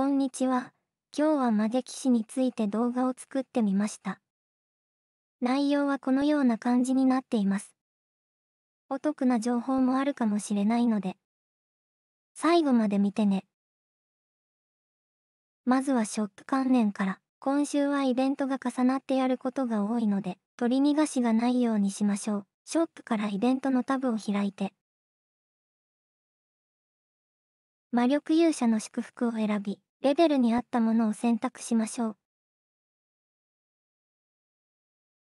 こんにちは。今日は魔劇師について動画を作ってみました。内容はこのような感じになっています。お得な情報もあるかもしれないので。最後まで見てね。まずはショック関連から。今週はイベントが重なってやることが多いので、取り逃がしがないようにしましょう。ショップからイベントのタブを開いて、魔力勇者の祝福を選び、レベルに合ったものを選択しましょう。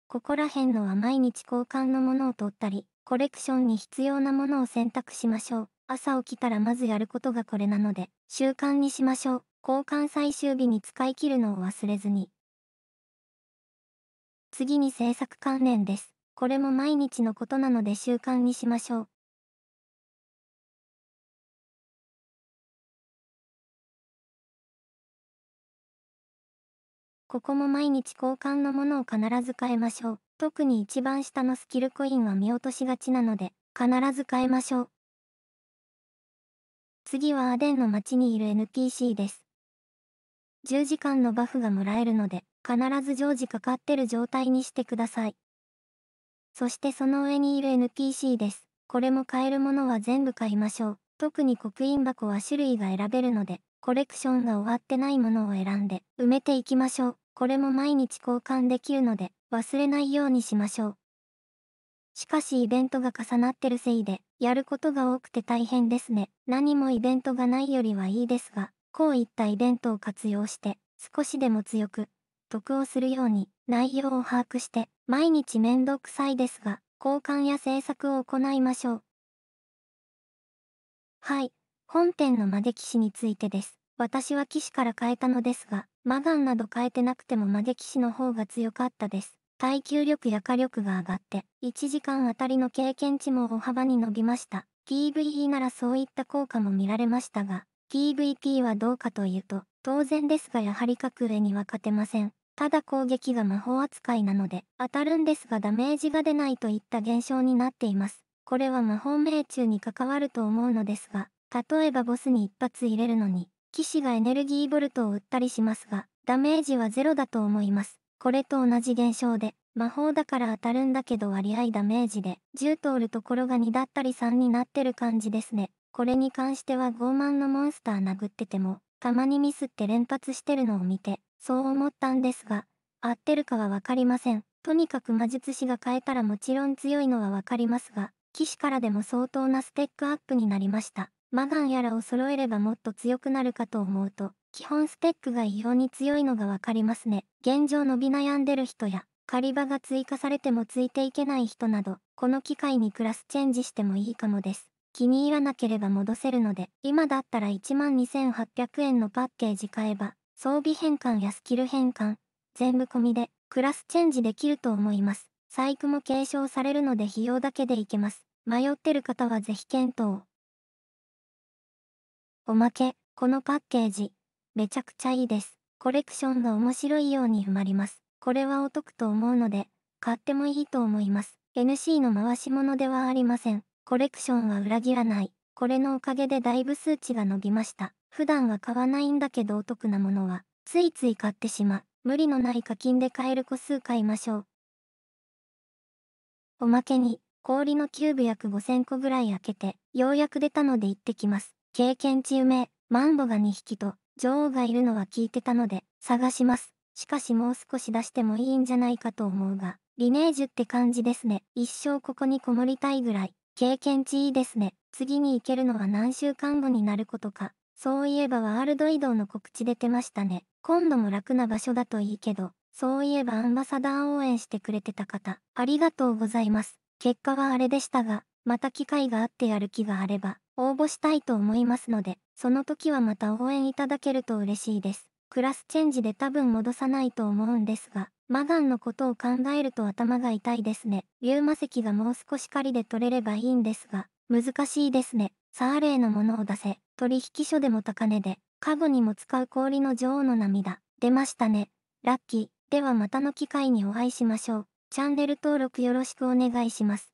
ここら辺のは毎日交換のものを取ったり、コレクションに必要なものを選択しましょう。朝起きたらまずやることがこれなので、習慣にしましょう。交換最終日に使い切るのを忘れずに。次に制作関連です。これも毎日のことなので習慣にしましょう。ここも毎日交換のものを必ず変えましょう。特に一番下のスキルコインは見落としがちなので、必ず変えましょう。次はアデンの街にいる NPC です。10時間のバフがもらえるので、必ず常時かかってる状態にしてください。そしてその上にいる NPC です。これも買えるものは全部買いましょう。特に刻印箱は種類が選べるので、コレクションが終わってないものを選んで埋めていきましょう。これも毎日交換できるので忘れないようにしましょう。しかしイベントが重なってるせいでやることが多くて大変ですね。何もイベントがないよりはいいですが、こういったイベントを活用して少しでも強く得をするように内容を把握して毎日めんどくさいですが交換や制作を行いましょう。はい、本店のマデ騎士についてです。私は騎士から変えたのですが、マガンなど変えてなくてもマデ騎士の方が強かったです。耐久力や火力が上がって、1時間あたりの経験値も大幅に伸びました。PVE ならそういった効果も見られましたが、PVP はどうかというと、当然ですがやはり格上には勝てません。ただ攻撃が魔法扱いなので、当たるんですがダメージが出ないといった現象になっています。これは魔法命中に関わると思うのですが、例えばボスに一発入れるのに、騎士がエネルギーボルトを打ったりしますが、ダメージはゼロだと思います。これと同じ現象で、魔法だから当たるんだけど割合ダメージで、10通るところが2だったり3になってる感じですね。これに関しては傲慢のモンスター殴ってても、たまにミスって連発してるのを見て、そう思ったんですが、合ってるかはわかりません。とにかく魔術師が変えたらもちろん強いのはわかりますが、騎士からでも相当なステックアップになりました。マガンやらを揃えればもっと強くなるかと思うと、基本スペックが異様に強いのがわかりますね。現状伸び悩んでる人や、狩り場が追加されてもついていけない人など、この機会にクラスチェンジしてもいいかもです。気に入らなければ戻せるので、今だったら12,800円のパッケージ買えば、装備変換やスキル変換、全部込みで、クラスチェンジできると思います。細工も継承されるので費用だけでいけます。迷ってる方はぜひ検討。おまけ、このパッケージ、めちゃくちゃいいです。コレクションが面白いように埋まります。これはお得と思うので、買ってもいいと思います。NC の回し物ではありません。コレクションは裏切らない。これのおかげでだいぶ数値が伸びました。普段は買わないんだけどお得なものは、ついつい買ってしまう。無理のない課金で買える個数買いましょう。おまけに、氷のキューブ約5000個ぐらい開けて、ようやく出たので行ってきます。経験値夢、マンボが2匹と、女王がいるのは聞いてたので、探します。しかしもう少し出してもいいんじゃないかと思うが、リネージュって感じですね。一生ここにこもりたいぐらい、経験値いいですね。次に行けるのは何週間後になることか。そういえばワールド移動の告知出てましたね。今度も楽な場所だといいけど、そういえばアンバサダー応援してくれてた方、ありがとうございます。結果はあれでしたが、また機会があってやる気があれば、応募したいと思いますので、その時はまた応援いただけると嬉しいです。クラスチェンジで多分戻さないと思うんですが、マガンのことを考えると頭が痛いですね。リュウマ石がもう少し狩りで取れればいいんですが、難しいですね。サーレイのものを出せ。取引所でも高値で、家具にも使う氷の女王の涙。出ましたね。ラッキー。ではまたの機会にお会いしましょう。チャンネル登録よろしくお願いします。